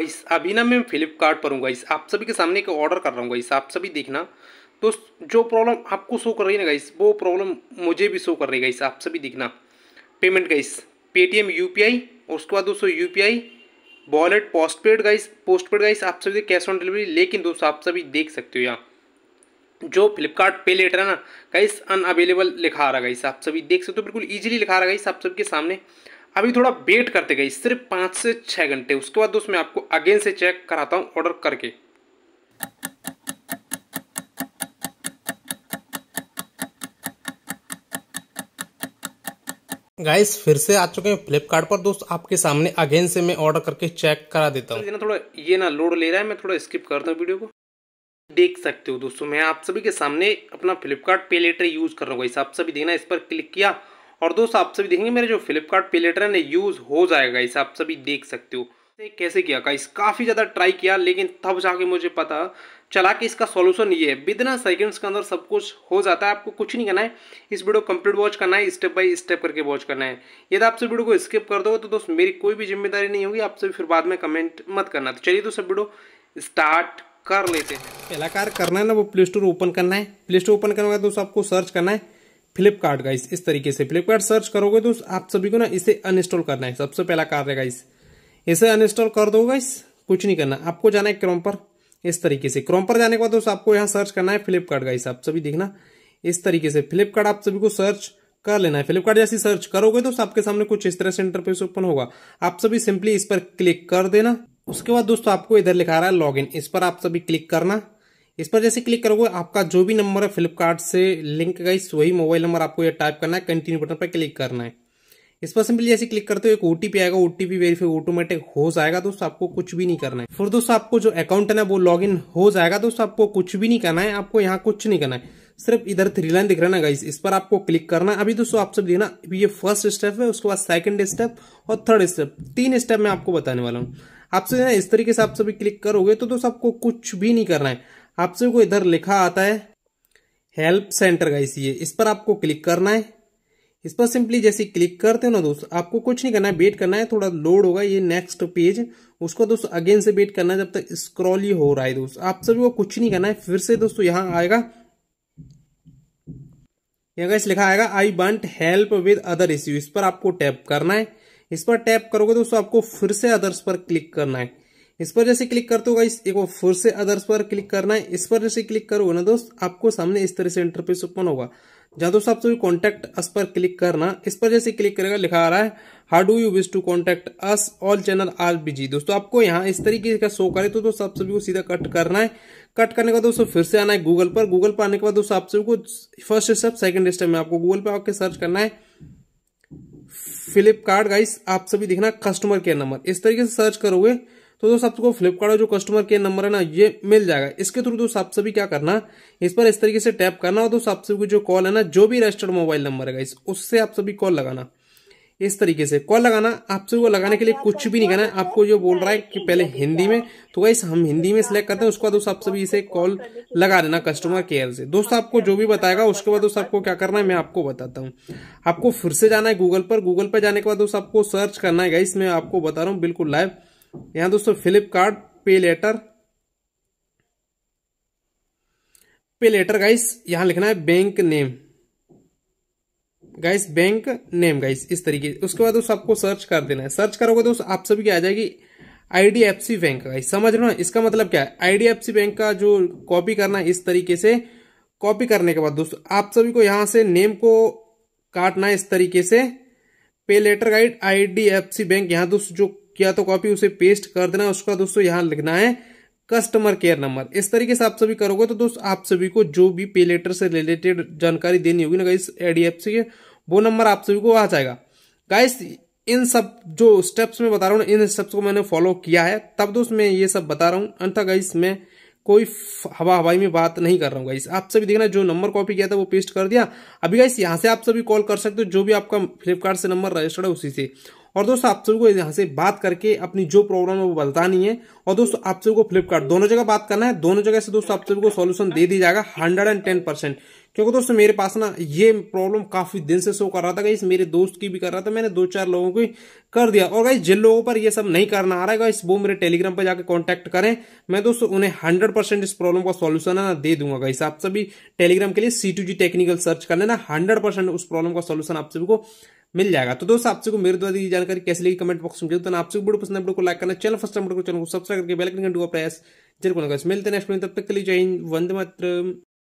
guys अभी ना मैं फ्लिपकार्ट पर हूँ गाइस आप सभी के सामने एक ऑर्डर कर रहा हूँ गाइस आप सभी देखना तो जो प्रॉब्लम आपको शो कर रही है ना गाइस वो प्रॉब्लम मुझे भी शो कर रही है गाइस आप सभी देखना पेमेंट गाइस पेटीएम यू और उसके बाद दोस्तों U wallet postpaid guys postpaid guys आप सभी कैश ऑन डिलीवरी लेकिन दोस्तों आप सभी देख सकते हो यहाँ जो फ्लिपकार्ट पे लेटर है ना गाइस अन अवेलेबल लिखा रहा है गाइस आप सभी देख सकते हो बिल्कुल ईजिली लिखा रहा है गाइस आप सबके सामने अभी थोड़ा वेट करते गई सिर्फ पाँच से छः घंटे उसके बाद दोस्त मैं आपको अगेन से चेक कराता हूँ ऑर्डर करके गाइस फिर से आ चुके हैं फ्लिपकार्ट पर दोस्त आपके सामने अगेन से मैं ऑर्डर करके चेक करा देता हूँ थोड़ा ये ना लोड ले रहा है मैं थोड़ा स्किप करता हूँ वीडियो को देख सकते हो दोस्तों मैं आप सभी के सामने अपना फ्लिपकार्ट पे लेटर यूज़ कर रहा हूँ गाइस आप सभी देखना इस पर क्लिक किया और दोस्तों आप सभी देखेंगे मेरे जो फ्लिपकार्ट पे लेटर है यूज़ हो जाएगा इसे आप सभी देख सकते हो कैसे किया गाइस काफ़ी ज़्यादा ट्राई किया लेकिन तब जाके मुझे पता चला कि इसका सॉल्यूशन ये है बिना सेकेंड्स के अंदर सब कुछ हो जाता है आपको कुछ नहीं करना है इस वीडियो कंप्लीट वॉच करना है स्टेप बाय स्टेप करके वॉच करना है यदि आप सब वीडियो को स्किप कर दोगे तो दोस्त मेरी कोई भी जिम्मेदारी नहीं होगी आप सभी फिर बाद में कमेंट मत करना तो चलिए तो सब वीडियो स्टार्ट कर लेते हैं पहला कार्य करना है ना वो प्ले स्टोर ओपन करना है प्ले स्टोर ओपन करना है दोस्तों आपको सर्च करना है फ्लिपकार्ट गाइस इस तरीके से फ्लिपकार्ट सर्च करोगे तो आप सभी को ना इसे अनइंस्टॉल करना है सबसे पहला कार्य गाइस इसे अनइंस्टॉल कर दो गाइस कुछ नहीं करना आपको जाना है क्रोम पर इस तरीके से क्रोम पर जाने के बाद दोस्तों आपको यहाँ सर्च करना है फ्लिपकार्ट गाइस आप सभी देखना इस तरीके से फ्लिपकार्ट आप सभी को सर्च कर लेना है फ्लिपकार्ट जैसी सर्च करोगे तो आपके सामने कुछ इस तरह से इंटरफेस ओपन होगा आप सभी सिंपली इस पर क्लिक कर देना उसके बाद दोस्तों आपको इधर लिखा रहा है इन इस पर आप सभी क्लिक करना इस पर जैसे क्लिक करोगे आपका जो भी नंबर है फ्लिपकार्ट से लिंक का इस वही मोबाइल नंबर आपको यह टाइप करना है कंटिन्यू बटन पर क्लिक करना है इस पर सिंपली जैसे क्लिक करते हो एक ओटीपी आएगा ओटीपी वेरीफाई ऑटोमेटिक हो जाएगा दोस्तों आपको कुछ भी नहीं करना है फिर दोस्तों आपको जो अकाउंट है वो लॉग इन हो जाएगा दोस्तों आपको कुछ भी नहीं करना है आपको यहाँ कुछ नहीं करना है सिर्फ इधर थ्री लाइन दिख रहा है ना गाइस इस पर आपको क्लिक करना है अभी दोस्तों आप सब देखना ये फर्स्ट स्टेप है उसके बाद सेकंड स्टेप और थर्ड स्टेप तीन स्टेप मैं आपको बताने वाला हूँ आपसे इस तरीके से आप सभी क्लिक करोगे तो दोस्तों आपको कुछ भी नहीं करना है आप सभी को इधर लिखा आता है हेल्प सेंटर गाइस ये इस पर आपको क्लिक करना है इस पर सिंपली जैसे क्लिक करते हो ना दोस्तों आपको कुछ नहीं करना है वेट करना है थोड़ा लोड होगा ये नेक्स्ट पेज उसको दोस्त अगेन से वेट करना है जब तक स्क्रॉल ही हो रहा है दोस्तों आप सभी को कुछ नहीं करना है फिर से दोस्तों यहाँ आएगा यहाँ गाइस लिखा आएगा I want help with other issue इस पर आपको टैप करना है इस पर टैप करोगे दोस्तों आपको फिर से अदर्स पर क्लिक करना है इस पर जैसे क्लिक करते तो होगा एक बार फिर से अदर्स पर क्लिक करना है इस पर जैसे क्लिक करोगे ना दोस्त आपको सामने इस तरह से इंटरफेस ओपन होगा जहां दोस्तों आप सभी कॉन्टैक्ट अस पर क्लिक करना इस पर जैसे क्लिक करेगा लिखा आ रहा है how do you wish to contact us all channel are busy दोस्तों आपको यहाँ इस तरीके का शो करे तो दोस्तों आप सभी को सीधा कट करना है कट करने के बाद दोस्तों फिर से आना है गूगल पर गूगल पर आने के बाद दोस्तों आप सभी को फर्स्ट स्टेप सेकंड स्टेप में आपको गूगल पर आके सर्च करना है फ्लिपकार्ट गाइस आप सभी देखना कस्टमर केयर नंबर इस तरीके से सर्च करोगे तो दोस्तों आपको फ्लिपकार्ट जो कस्टमर केयर नंबर है ना ये मिल जाएगा इसके थ्रू दोस्त आप सभी क्या करना इस पर इस तरीके से टैप करना और दोस्तों आप सभी जो कॉल है ना जो भी रजिस्टर्ड मोबाइल नंबर है उससे आप सभी कॉल लगाना इस तरीके से कॉल लगाना आप सभी को लगाने के लिए कुछ भी नहीं करना है आपको जो बोल रहा है कि पहले हिंदी में तो वैसे हम हिंदी में सिलेक्ट करते हैं उसके बाद उस आप सभी इसे कॉल लगा देना कस्टमर केयर से दोस्तों आपको जो भी बताएगा उसके बाद उस आपको क्या करना है मैं आपको बताता हूँ आपको फिर से जाना है गूगल पर गूगल पर जाने के बाद उस आपको सर्च करना है गाइस मैं आपको बता रहा हूँ बिल्कुल लाइव यहां दोस्तों फ्लिपकार्ट पे लेटर पे लेटर गाइस यहां लिखना है bank name guys bank name guys इस तरीके उसके बाद दोस्तों आपको सर्च कर देना है सर्च करोगे दोस्तों आप सभी की आ जाएगी आईडीएफसी बैंक गाइस समझ रहे हो इसका मतलब क्या है आईडीएफसी बैंक का जो कॉपी करना है इस तरीके से कॉपी करने के बाद दोस्तों आप सभी को यहां से नेम को काटना है इस तरीके से पे लेटर गाइड आईडीएफसी बैंक यहां दोस्तों जो किया तो कॉपी उसे पेस्ट कर देना उसका दोस्तों यहाँ लिखना है कस्टमर केयर नंबर इस तरीके से आप सभी करोगे तो दोस्त आप सभी को जो भी पे लेटर से रिलेटेड जानकारी देनी होगी ना गाइस एडीएफसी के वो नंबर आप सभी को आ जाएगा गाइस इन सब जो स्टेप्स में बता रहा हूँ इन स्टेप्स को मैंने फॉलो किया है तब दोस्त मैं ये सब बता रहा हूँ अंतः गाइस मैं कोई हवा हवाई में बात नहीं कर रहा हूँ गाइस आप सभी देखना जो नंबर कॉपी किया था वो पेस्ट कर दिया अभी गाइस यहाँ से आप सभी कॉल कर सकते हो जो भी आपका फ्लिपकार्ट से नंबर रजिस्टर्ड है उसी से और दोस्तों आप सबको यहां यहाँ से बात करके अपनी जो प्रॉब्लम है वो बतानी है और दोस्तों आप सबको फ्लिपकार्ट दोनों जगह बात करना है दोनों जगह से दोस्तों आप सबको को सोल्यूशन दे दिया जाएगा हंड्रेड एंड टेन परसेंट क्योंकि दोस्तों मेरे पास ना ये प्रॉब्लम काफी दिन से शो कर रहा था गाइस मेरे दोस्त की भी कर रहा था मैंने दो चार लोगों को कर दिया और गाइस जिन लोगों पर ये सब नहीं करना आ रहा है गाइस वो मेरे टेलीग्राम पर जाकर कांटेक्ट करें मैं दोस्तों उन्हें हंड्रेड परसेंट इस प्रॉब्लम का सॉल्यूशन है ना दे दूंगा गाइस आप सभी टेलीग्राम के लिए सी टेक्निकल सर्च कर लेना हंड्रेड उस प्रॉब्लम का सोल्यूशन आप सभी को मिल जाएगा तो दोस्तों आपसे को मेरे द्वारा दी जानकारी कैसे लगी कमेंट बॉक्स में तो आपसे वीडियो पसंद है को लाइक करना चैनल फर्स्ट टाइम को तो चैनल को सब्सक्राइब करके बेल आइकन को प्रेस जरूर करना मिलते हैं नेक्स्ट वीडियो तब तक के लिए जय हिंद वंदे मातरम